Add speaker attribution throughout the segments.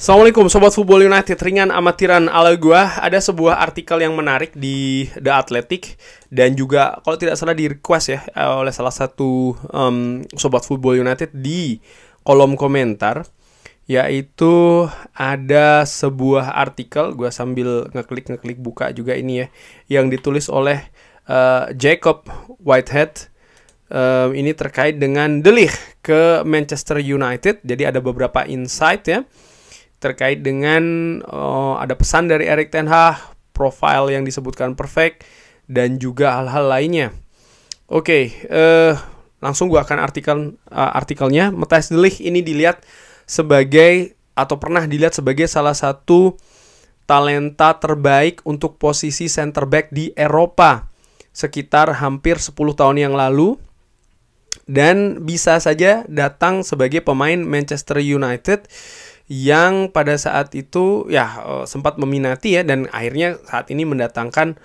Speaker 1: Assalamualaikum Sobat Football United, ringan amatiran ala gua Ada sebuah artikel yang menarik di The Athletic Dan juga kalau tidak salah di request ya eh, oleh salah satu um, Sobat Football United di kolom komentar Yaitu ada sebuah artikel, gua sambil ngeklik-ngeklik buka juga ini ya Yang ditulis oleh uh, Jacob Whitehead Um, ini terkait dengan delih ke Manchester United. Jadi ada beberapa insight ya terkait dengan uh, ada pesan dari Erik Ten Hag, profile yang disebutkan perfect dan juga hal-hal lainnya. Oke, okay, uh, eh, langsung gua akan artikel uh, artikelnya. Matthias ini dilihat sebagai atau pernah dilihat sebagai salah satu talenta terbaik untuk posisi center back di Eropa sekitar hampir 10 tahun yang lalu dan bisa saja datang sebagai pemain Manchester United yang pada saat itu ya eh, sempat meminati ya dan akhirnya saat ini mendatangkan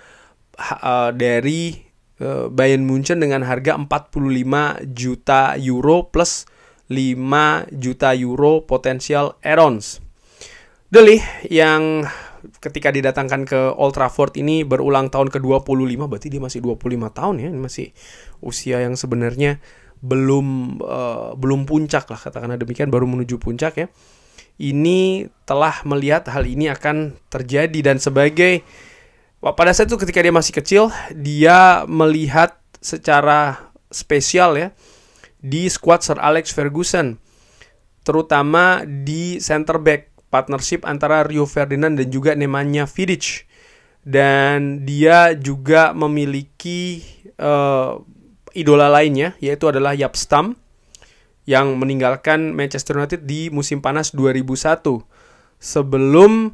Speaker 1: uh, dari uh, Bayern Munchen dengan harga 45 juta euro plus 5 juta euro potensial Erons Deli yang ketika didatangkan ke Old Trafford ini berulang tahun ke-25 berarti dia masih 25 tahun ya, masih usia yang sebenarnya belum uh, belum puncak lah katakanlah demikian baru menuju puncak ya ini telah melihat hal ini akan terjadi dan sebagai pada saat itu ketika dia masih kecil dia melihat secara spesial ya di squad Sir Alex Ferguson terutama di center back partnership antara Rio Ferdinand dan juga Nemanja Vidic dan dia juga memiliki uh, idola lainnya yaitu adalah Yap Stam yang meninggalkan Manchester United di musim panas 2001 sebelum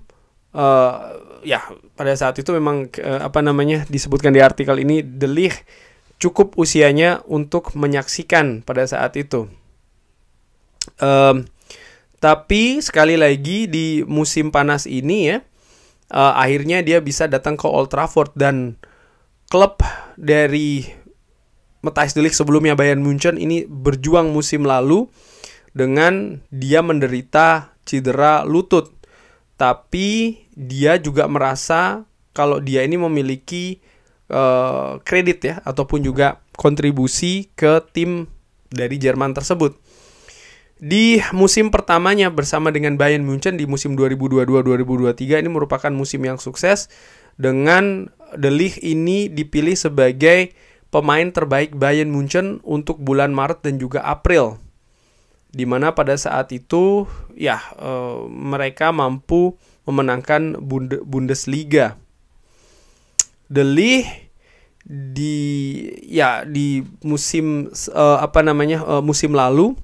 Speaker 1: uh, ya pada saat itu memang uh, apa namanya disebutkan di artikel ini Delih cukup usianya untuk menyaksikan pada saat itu. Um, tapi sekali lagi di musim panas ini ya uh, akhirnya dia bisa datang ke Old Trafford dan klub dari Matthijs Delik sebelumnya Bayern Munchen ini berjuang musim lalu dengan dia menderita cedera lutut. Tapi dia juga merasa kalau dia ini memiliki uh, kredit ya ataupun juga kontribusi ke tim dari Jerman tersebut. Di musim pertamanya bersama dengan Bayern Munchen di musim 2022-2023 ini merupakan musim yang sukses dengan Delik ini dipilih sebagai pemain terbaik Bayern Munchen untuk bulan Maret dan juga April. di mana pada saat itu ya uh, mereka mampu memenangkan Bundesliga. De Ligt di ya di musim uh, apa namanya uh, musim lalu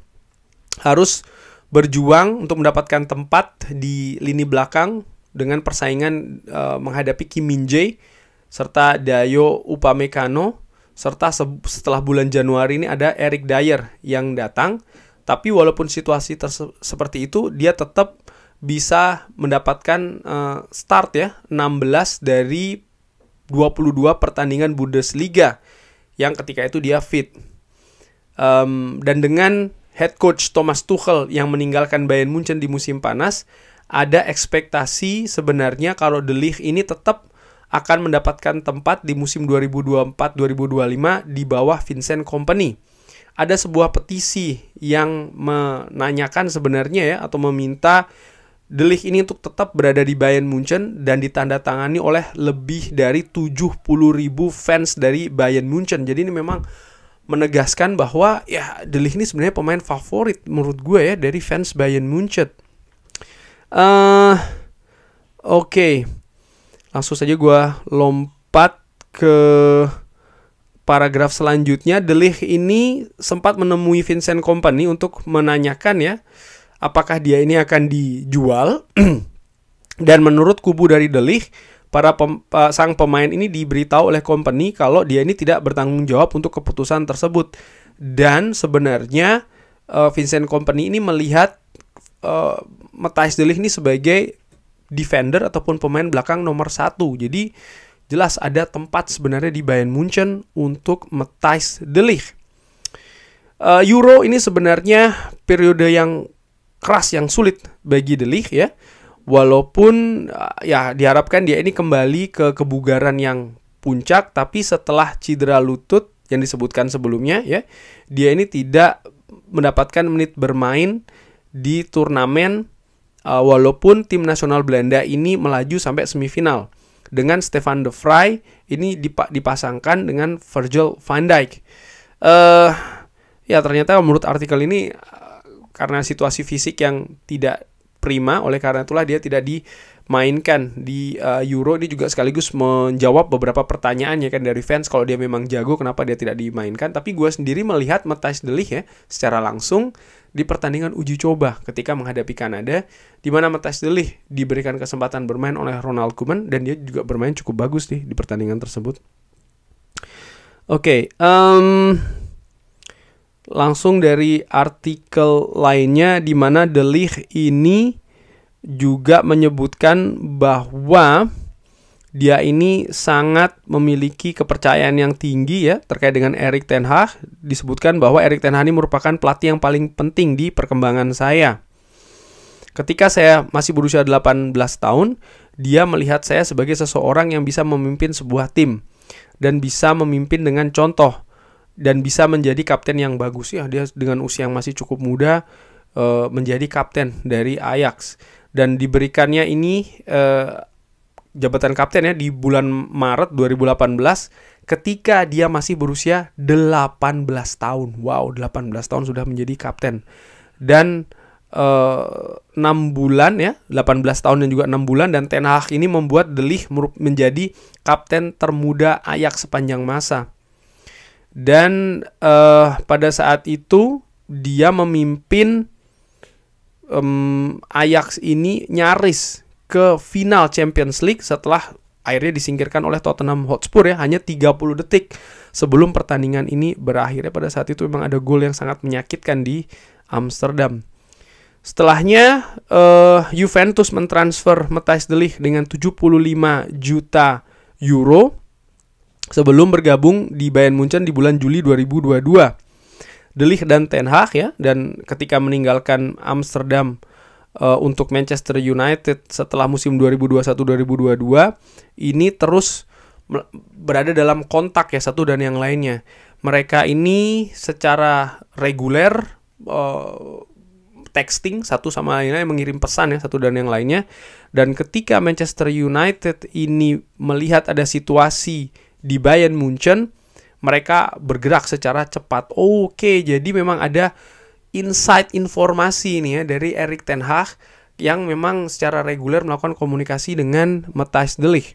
Speaker 1: harus berjuang untuk mendapatkan tempat di lini belakang dengan persaingan uh, menghadapi Kim Min Jae serta Dayo Upamecano serta setelah bulan Januari ini ada Eric Dyer yang datang. Tapi walaupun situasi seperti itu, dia tetap bisa mendapatkan uh, start ya 16 dari 22 pertandingan Bundesliga yang ketika itu dia fit. Um, dan dengan head coach Thomas Tuchel yang meninggalkan Bayern Munchen di musim panas, ada ekspektasi sebenarnya kalau De Ligt ini tetap akan mendapatkan tempat di musim 2024-2025 di bawah Vincent Company. Ada sebuah petisi yang menanyakan sebenarnya ya atau meminta Delik ini untuk tetap berada di Bayern Munchen dan ditandatangani oleh lebih dari 70 ribu fans dari Bayern Munchen. Jadi ini memang menegaskan bahwa ya Delik ini sebenarnya pemain favorit menurut gue ya dari fans Bayern Munchen. Uh, Oke, okay langsung saja gue lompat ke paragraf selanjutnya. Delih ini sempat menemui Vincent Company untuk menanyakan ya, apakah dia ini akan dijual. Dan menurut kubu dari Delih, para pem, sang pemain ini diberitahu oleh company kalau dia ini tidak bertanggung jawab untuk keputusan tersebut. Dan sebenarnya eh, Vincent Company ini melihat uh, Matthijs Delih ini sebagai defender ataupun pemain belakang nomor satu. Jadi jelas ada tempat sebenarnya di Bayern Munchen untuk Matthijs De Ligt. Eh, Euro ini sebenarnya periode yang keras yang sulit bagi De Ligt ya. Walaupun eh, ya diharapkan dia ini kembali ke kebugaran yang puncak tapi setelah cedera lutut yang disebutkan sebelumnya ya, dia ini tidak mendapatkan menit bermain di turnamen uh, walaupun tim nasional Belanda ini melaju sampai semifinal dengan Stefan de Vrij ini dipasangkan dengan Virgil van Dijk. Uh, ya ternyata menurut artikel ini eh, karena situasi fisik yang tidak prima oleh karena itulah dia tidak dimainkan di uh, Euro ini juga sekaligus menjawab beberapa pertanyaan ya kan dari fans kalau dia memang jago kenapa dia tidak dimainkan tapi gue sendiri melihat Matthijs Delich ya secara langsung di pertandingan uji coba ketika menghadapi Kanada, di mana Matas Delih diberikan kesempatan bermain oleh Ronald Koeman dan dia juga bermain cukup bagus nih di pertandingan tersebut. Oke, okay, um, langsung dari artikel lainnya di mana Delih ini juga menyebutkan bahwa dia ini sangat memiliki kepercayaan yang tinggi ya terkait dengan Erik Ten Hag. Disebutkan bahwa Erik Ten Hag ini merupakan pelatih yang paling penting di perkembangan saya. Ketika saya masih berusia 18 tahun, dia melihat saya sebagai seseorang yang bisa memimpin sebuah tim dan bisa memimpin dengan contoh dan bisa menjadi kapten yang bagus ya dia dengan usia yang masih cukup muda eh, menjadi kapten dari Ajax dan diberikannya ini eh, jabatan kapten ya di bulan Maret 2018 ketika dia masih berusia 18 tahun. Wow, 18 tahun sudah menjadi kapten. Dan eh, enam 6 bulan ya, 18 tahun dan juga enam bulan dan Ten Hag ini membuat Delih menjadi kapten termuda Ajax sepanjang masa. Dan uh, pada saat itu dia memimpin um, Ajax ini nyaris ke final Champions League setelah akhirnya disingkirkan oleh Tottenham Hotspur ya hanya 30 detik sebelum pertandingan ini berakhir ya pada saat itu memang ada gol yang sangat menyakitkan di Amsterdam. Setelahnya uh, Juventus mentransfer Matthijs de Ligt dengan 75 juta euro sebelum bergabung di Bayern Munchen di bulan Juli 2022. De Ligt dan Ten Hag ya dan ketika meninggalkan Amsterdam uh, untuk Manchester United setelah musim 2021-2022 ini terus berada dalam kontak ya satu dan yang lainnya. Mereka ini secara reguler uh, texting satu sama lainnya mengirim pesan ya satu dan yang lainnya. Dan ketika Manchester United ini melihat ada situasi di Bayern Munchen, mereka bergerak secara cepat. Oke, jadi memang ada insight informasi ini ya dari Erik Ten Hag yang memang secara reguler melakukan komunikasi dengan Matthijs de Ligt.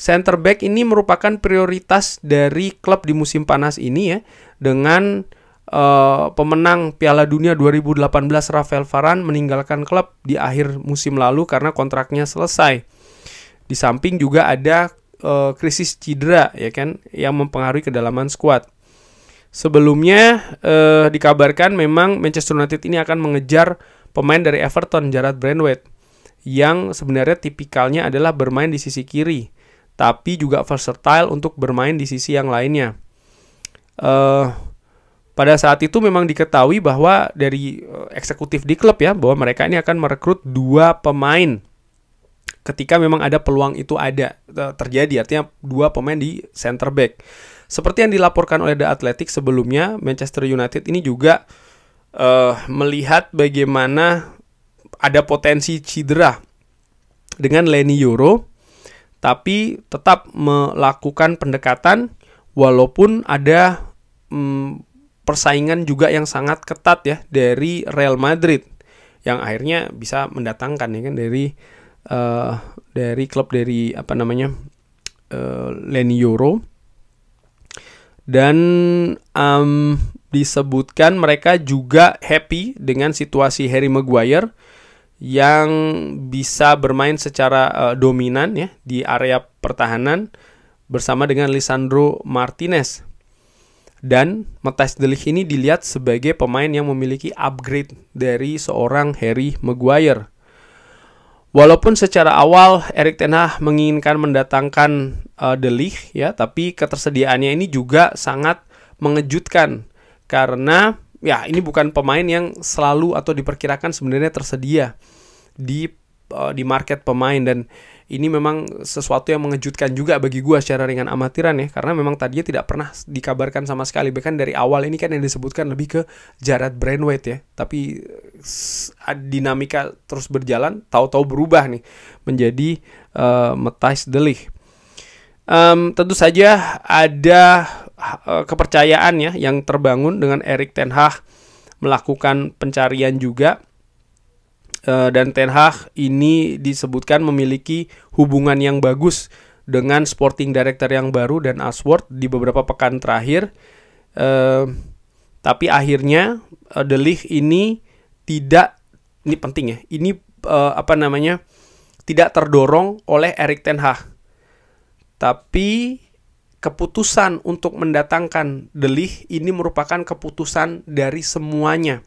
Speaker 1: Center back ini merupakan prioritas dari klub di musim panas ini ya dengan uh, pemenang Piala Dunia 2018 Rafael Varane meninggalkan klub di akhir musim lalu karena kontraknya selesai. Di samping juga ada uh, eh, krisis cedera ya kan yang mempengaruhi kedalaman skuad. Sebelumnya eh, dikabarkan memang Manchester United ini akan mengejar pemain dari Everton Jarrad Brandweight yang sebenarnya tipikalnya adalah bermain di sisi kiri, tapi juga versatile untuk bermain di sisi yang lainnya. Eh, pada saat itu memang diketahui bahwa dari eh, eksekutif di klub ya bahwa mereka ini akan merekrut dua pemain ketika memang ada peluang itu ada eh, terjadi artinya dua pemain di center back. Seperti yang dilaporkan oleh The Athletic sebelumnya, Manchester United ini juga uh, melihat bagaimana ada potensi cedera dengan Lenny Euro, tapi tetap melakukan pendekatan walaupun ada um, persaingan juga yang sangat ketat ya dari Real Madrid yang akhirnya bisa mendatangkan ya kan dari uh, dari klub dari apa namanya uh, eh, Lenny Euro dan um, disebutkan mereka juga happy dengan situasi Harry Maguire yang bisa bermain secara uh, dominan ya di area pertahanan bersama dengan Lisandro Martinez. Dan De Delik ini dilihat sebagai pemain yang memiliki upgrade dari seorang Harry Maguire. Walaupun secara awal Erik Ten Hag menginginkan mendatangkan uh, De Ligt ya, tapi ketersediaannya ini juga sangat mengejutkan karena ya ini bukan pemain yang selalu atau diperkirakan sebenarnya tersedia di uh, di market pemain dan ini memang sesuatu yang mengejutkan juga bagi gue secara ringan amatiran ya karena memang tadinya tidak pernah dikabarkan sama sekali bahkan dari awal ini kan yang disebutkan lebih ke Jared Brainwaite ya tapi eh, dinamika terus berjalan tahu-tahu berubah nih menjadi uh, Matthijs Delich um, tentu saja ada uh, kepercayaan ya yang terbangun dengan Erik Ten Hag melakukan pencarian juga Eh, dan Ten Hag ini disebutkan memiliki hubungan yang bagus dengan sporting director yang baru dan Ashworth di beberapa pekan terakhir. Eh, tapi akhirnya uh, The League ini tidak ini penting ya. Ini apa namanya? tidak terdorong oleh Erik Ten Hag. Tapi keputusan untuk mendatangkan The ini merupakan keputusan dari semuanya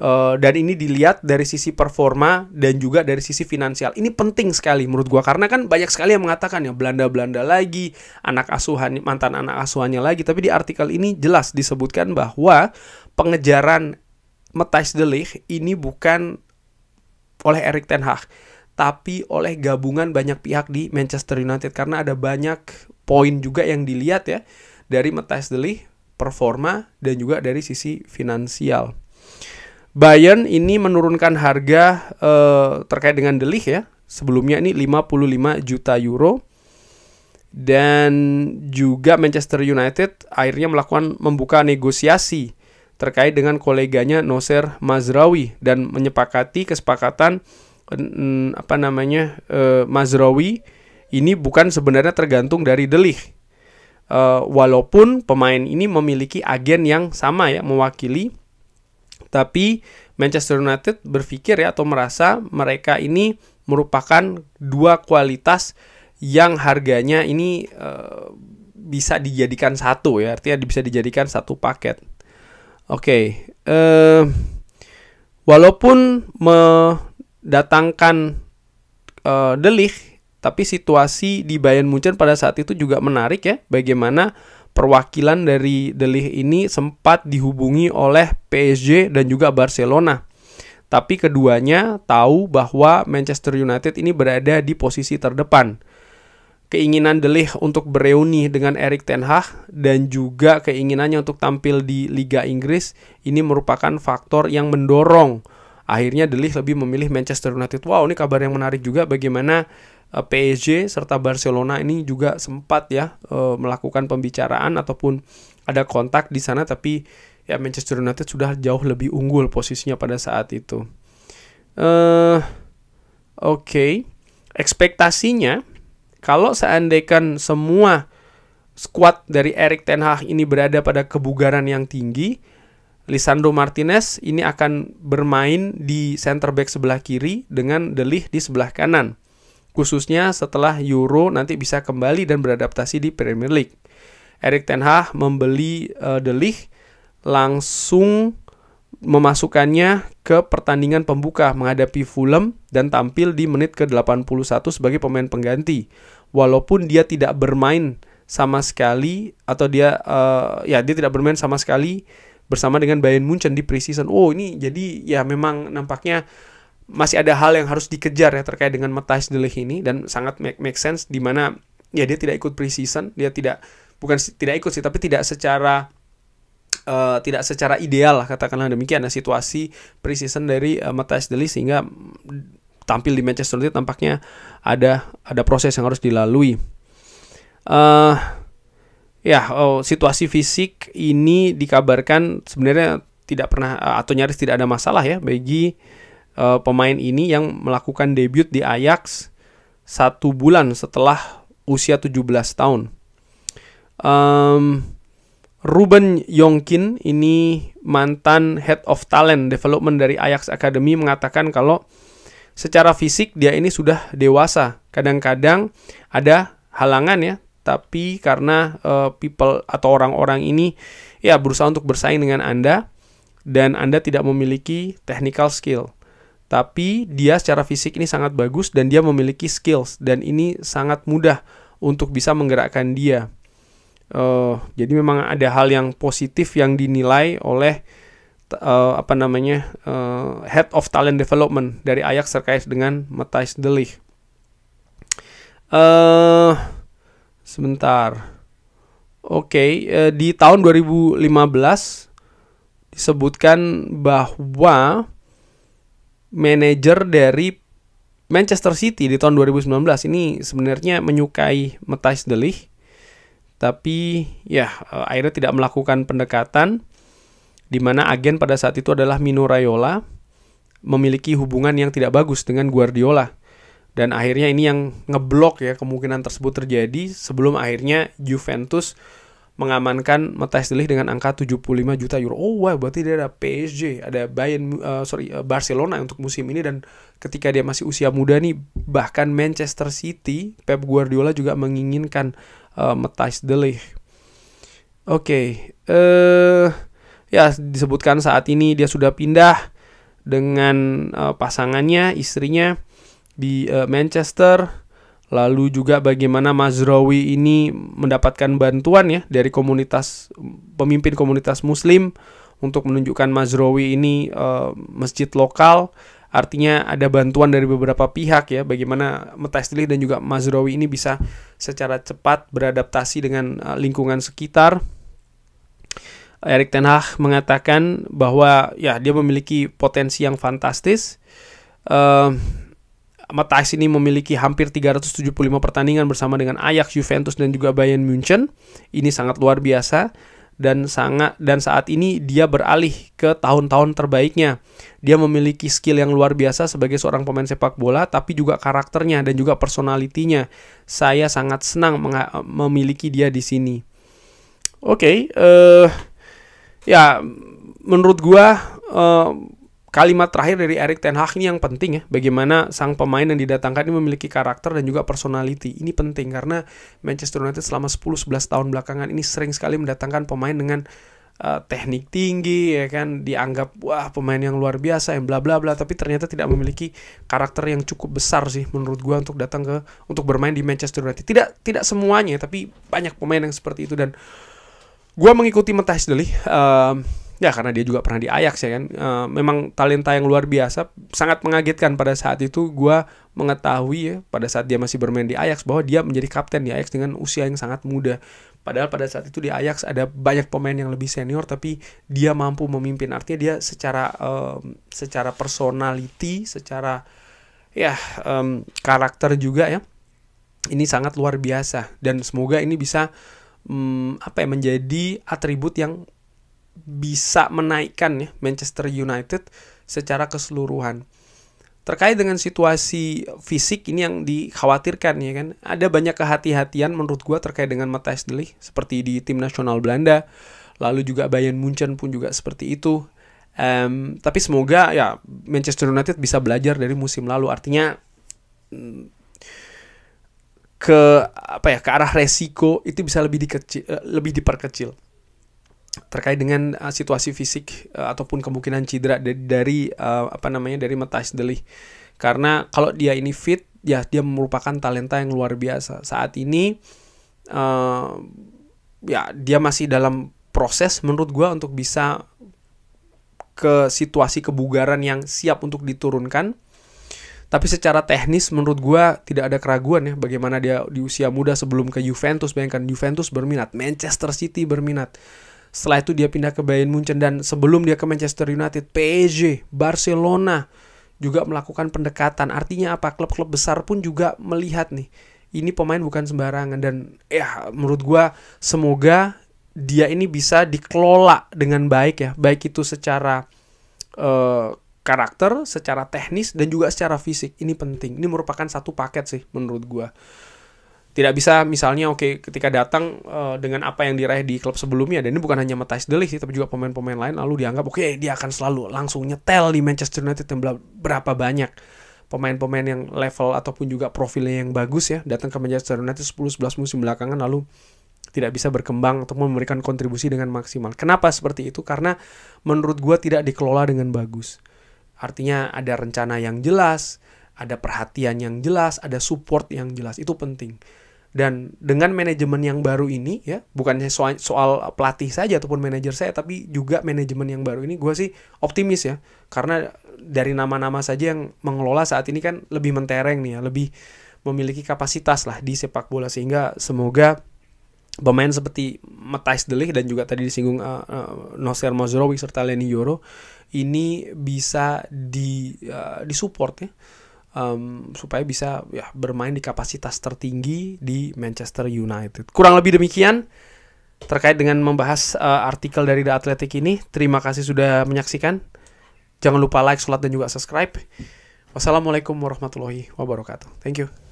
Speaker 1: Uh, dan ini dilihat dari sisi performa dan juga dari sisi finansial. Ini penting sekali menurut gua karena kan banyak sekali yang mengatakan ya Belanda-Belanda lagi, anak asuhan mantan anak asuhannya lagi, tapi di artikel ini jelas disebutkan bahwa pengejaran Matthijs de Ligt ini bukan oleh Erik ten Hag, tapi oleh gabungan banyak pihak di Manchester United karena ada banyak poin juga yang dilihat ya dari Matthijs de Ligt performa dan juga dari sisi finansial. Bayern ini menurunkan harga eh, terkait dengan Delik ya. Sebelumnya ini 55 juta euro. Dan juga Manchester United akhirnya melakukan membuka negosiasi terkait dengan koleganya Noser Mazraoui dan menyepakati kesepakatan eh, apa namanya eh, Mazraoui ini bukan sebenarnya tergantung dari Delik. Eh, walaupun pemain ini memiliki agen yang sama ya mewakili tapi Manchester United berpikir ya atau merasa mereka ini merupakan dua kualitas yang harganya ini e, bisa dijadikan satu ya artinya bisa dijadikan satu paket. Oke, okay. Eh, walaupun mendatangkan e, eh, Delik, tapi situasi di Bayern Munchen pada saat itu juga menarik ya, bagaimana perwakilan dari Delih ini sempat dihubungi oleh PSG dan juga Barcelona. Tapi keduanya tahu bahwa Manchester United ini berada di posisi terdepan. Keinginan Delih untuk bereuni dengan Erik Ten Hag dan juga keinginannya untuk tampil di Liga Inggris ini merupakan faktor yang mendorong akhirnya Delih lebih memilih Manchester United. Wow, ini kabar yang menarik juga bagaimana Eh, PSG serta Barcelona ini juga sempat ya eh, melakukan pembicaraan ataupun ada kontak di sana tapi ya Manchester United sudah jauh lebih unggul posisinya pada saat itu. Eh oke, okay. ekspektasinya kalau seandainya semua squad dari Erik ten Hag ini berada pada kebugaran yang tinggi, Lisandro Martinez ini akan bermain di center back sebelah kiri dengan Delih di sebelah kanan khususnya setelah Euro nanti bisa kembali dan beradaptasi di Premier League. Erik Ten Hag membeli uh, De Ligt langsung memasukkannya ke pertandingan pembuka menghadapi Fulham dan tampil di menit ke-81 sebagai pemain pengganti. Walaupun dia tidak bermain sama sekali atau dia uh, ya dia tidak bermain sama sekali bersama dengan Bayern Munchen di preseason. Oh, ini jadi ya memang nampaknya masih ada hal yang harus dikejar ya terkait dengan De Ligt ini dan sangat make, make sense di mana ya dia tidak ikut preseason, dia tidak bukan tidak ikut sih tapi tidak secara Uh, tidak secara ideal lah katakanlah demikian nah, situasi preseason dari uh, De Deli sehingga tampil di Manchester United tampaknya ada ada proses yang harus dilalui. Uh, ya oh, situasi fisik ini dikabarkan sebenarnya tidak pernah atau nyaris tidak ada masalah ya bagi uh, pemain ini yang melakukan debut di Ajax satu bulan setelah usia 17 tahun. Um, Ruben Yongkin ini mantan head of talent development dari Ajax Academy mengatakan kalau secara fisik dia ini sudah dewasa. Kadang-kadang ada halangan ya, tapi karena uh, people atau orang-orang ini ya berusaha untuk bersaing dengan Anda dan Anda tidak memiliki technical skill tapi dia secara fisik ini sangat bagus dan dia memiliki skills dan ini sangat mudah untuk bisa menggerakkan dia. Uh, jadi memang ada hal yang positif yang dinilai oleh uh, apa namanya uh, head of talent development dari Ajax terkait dengan Matthijs de Ligt. Uh, sebentar. Oke, okay, uh, di tahun 2015 disebutkan bahwa manajer dari Manchester City di tahun 2019 ini sebenarnya menyukai De Ligt tapi ya eh, akhirnya tidak melakukan pendekatan di mana agen pada saat itu adalah Mino Raiola memiliki hubungan yang tidak bagus dengan Guardiola dan akhirnya ini yang ngeblok ya kemungkinan tersebut terjadi sebelum akhirnya Juventus mengamankan Mata De Ligt dengan angka 75 juta euro. Oh wah, wow, berarti dia ada PSG, ada Bayern uh, sorry uh, Barcelona untuk musim ini dan ketika dia masih usia muda nih bahkan Manchester City Pep Guardiola juga menginginkan uh, eh, Mata De Oke, okay. eh uh, ya disebutkan saat ini dia sudah pindah dengan uh, pasangannya, istrinya di uh, Manchester Lalu juga bagaimana Mazrawi ini mendapatkan bantuan ya dari komunitas pemimpin komunitas muslim untuk menunjukkan Mazrawi ini e, masjid lokal. Artinya ada bantuan dari beberapa pihak ya bagaimana Metastili dan juga Mazrawi ini bisa secara cepat beradaptasi dengan eh, lingkungan sekitar. Erik Ten Hag mengatakan bahwa ya dia memiliki potensi yang fantastis. Uh, Matthijs ini memiliki hampir 375 pertandingan bersama dengan Ajax, Juventus dan juga Bayern München. Ini sangat luar biasa dan sangat dan saat ini dia beralih ke tahun-tahun terbaiknya. Dia memiliki skill yang luar biasa sebagai seorang pemain sepak bola tapi juga karakternya dan juga personalitinya. Saya sangat senang memiliki dia di sini. Oke, okay, uh, eh, ya menurut gua uh, kalimat terakhir dari Erik Ten Hag ini yang penting ya. Bagaimana sang pemain yang didatangkan ini memiliki karakter dan juga personality. Ini penting karena Manchester United selama 10-11 tahun belakangan ini sering sekali mendatangkan pemain dengan uh, teknik tinggi ya kan dianggap wah pemain yang luar biasa yang bla bla bla tapi ternyata tidak memiliki karakter yang cukup besar sih menurut gua untuk datang ke untuk bermain di Manchester United. Tidak tidak semuanya tapi banyak pemain yang seperti itu dan gua mengikuti Matthijs Delih eh, uh, ya karena dia juga pernah di Ajax ya kan e, memang talenta yang luar biasa sangat mengagetkan pada saat itu gue mengetahui ya pada saat dia masih bermain di Ajax bahwa dia menjadi kapten di Ajax dengan usia yang sangat muda padahal pada saat itu di Ajax ada banyak pemain yang lebih senior tapi dia mampu memimpin artinya dia secara e, secara personality secara ya e, karakter juga ya ini sangat luar biasa dan semoga ini bisa Hmm, apa ya menjadi atribut yang bisa menaikkan ya Manchester United secara keseluruhan. Terkait dengan situasi fisik ini yang dikhawatirkan ya kan. Ada banyak kehati-hatian menurut gua terkait dengan Matthijs de Ligt seperti di tim nasional Belanda, lalu juga Bayern Munchen pun juga seperti itu. Um, tapi semoga ya Manchester United bisa belajar dari musim lalu. Artinya mm, ke apa ya ke arah resiko itu bisa lebih dikecil, eh, lebih diperkecil terkait dengan uh, situasi fisik uh, ataupun kemungkinan cedera dari, dari uh, apa namanya dari Matas Delih. Karena kalau dia ini fit, ya dia merupakan talenta yang luar biasa. Saat ini uh, ya dia masih dalam proses menurut gue untuk bisa ke situasi kebugaran yang siap untuk diturunkan. Tapi secara teknis menurut gue tidak ada keraguan ya bagaimana dia di usia muda sebelum ke Juventus. Bayangkan Juventus berminat, Manchester City berminat. Setelah itu dia pindah ke Bayern Munchen dan sebelum dia ke Manchester United, PSG, Barcelona juga melakukan pendekatan. Artinya apa? Klub-klub besar pun juga melihat nih, ini pemain bukan sembarangan dan ya menurut gua semoga dia ini bisa dikelola dengan baik ya, baik itu secara uh, karakter, secara teknis dan juga secara fisik. Ini penting. Ini merupakan satu paket sih menurut gua tidak bisa misalnya oke okay, ketika datang uh, dengan apa yang diraih di klub sebelumnya dan ini bukan hanya Matthijs Delih sih tapi juga pemain-pemain lain lalu dianggap oke okay, dia akan selalu langsung nyetel di Manchester United dan berapa banyak pemain-pemain yang level ataupun juga profilnya yang bagus ya datang ke Manchester United 10 11 musim belakangan lalu tidak bisa berkembang atau memberikan kontribusi dengan maksimal. Kenapa seperti itu? Karena menurut gua tidak dikelola dengan bagus. Artinya ada rencana yang jelas, ada perhatian yang jelas, ada support yang jelas. Itu penting dan dengan manajemen yang baru ini ya bukannya soal, soal pelatih saja ataupun manajer saya tapi juga manajemen yang baru ini gue sih optimis ya karena dari nama-nama saja yang mengelola saat ini kan lebih mentereng nih ya lebih memiliki kapasitas lah di sepak bola sehingga semoga pemain seperti Matthijs Delik dan juga tadi disinggung uh, eh, uh, eh, Noster Mazrowi serta Leni Yoro ini bisa di uh, disupport ya um, supaya bisa ya, bermain di kapasitas tertinggi di Manchester United. Kurang lebih demikian terkait dengan membahas uh, artikel dari The Athletic ini. Terima kasih sudah menyaksikan. Jangan lupa like, sholat, dan juga subscribe. Wassalamualaikum warahmatullahi wabarakatuh. Thank you.